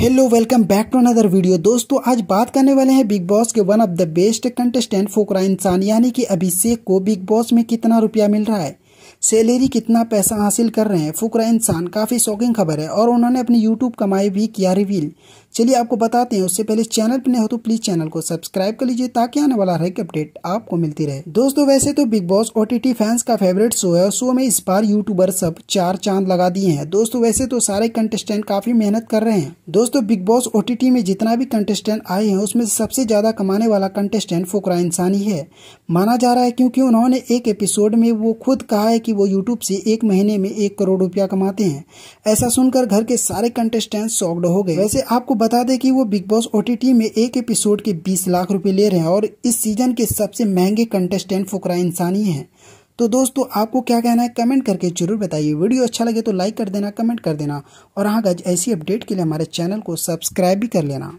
hello welcome back to another video दोस्तों आज बात करने वाले हैं बिग बॉस के one of the best contestant फोकरा इंसान यानी कि अभिषेक को बिग बॉस में कितना रुपया मिल रहा है सैलरी कितना पैसा हासिल कर रहे हैं फुकरा इंसान काफ़ी शौकिंग खबर है और उन्होंने अपनी यूट्यूब कमाई भी किया रिवील चलिए आपको बताते हैं उससे पहले चैनल पर नहीं हो तो प्लीज चैनल को सब्सक्राइब कर लीजिए ताकि आने वाला हर एक अपडेट आपको मिलती रहे दोस्तों वैसे तो बिग बॉस ओ फैंस का फेवरेट शो है और शो में इस बार यूट्यूबर सब चार चांद लगा दिए हैं दोस्तों वैसे तो सारे कंटेस्टेंट काफी मेहनत कर रहे हैं दोस्तों बिग बॉस ओ में जितना भी कंटेस्टेंट आए हैं उसमें सबसे ज्यादा कमाने वाला कंटेस्टेंट फोकरा इंसानी है माना जा रहा है क्योंकि उन्होंने एक एपिसोड में वो खुद कहा है कि वो यूट्यूब से एक महीने में एक करोड़ रुपया कमाते हैं ऐसा सुनकर घर के सारे कंटेस्टेंट सॉक्ड हो गए वैसे आपको बता दें कि वो बिग बॉस ओटीटी में एक एपिसोड के 20 लाख रुपए ले रहे हैं और इस सीजन के सबसे महंगे कंटेस्टेंट फुकरा इंसानी हैं तो दोस्तों आपको क्या कहना है कमेंट करके जरूर बताइए वीडियो अच्छा लगे तो लाइक कर देना कमेंट कर देना और हाँ गज ऐसी अपडेट के लिए हमारे चैनल को सब्सक्राइब भी कर लेना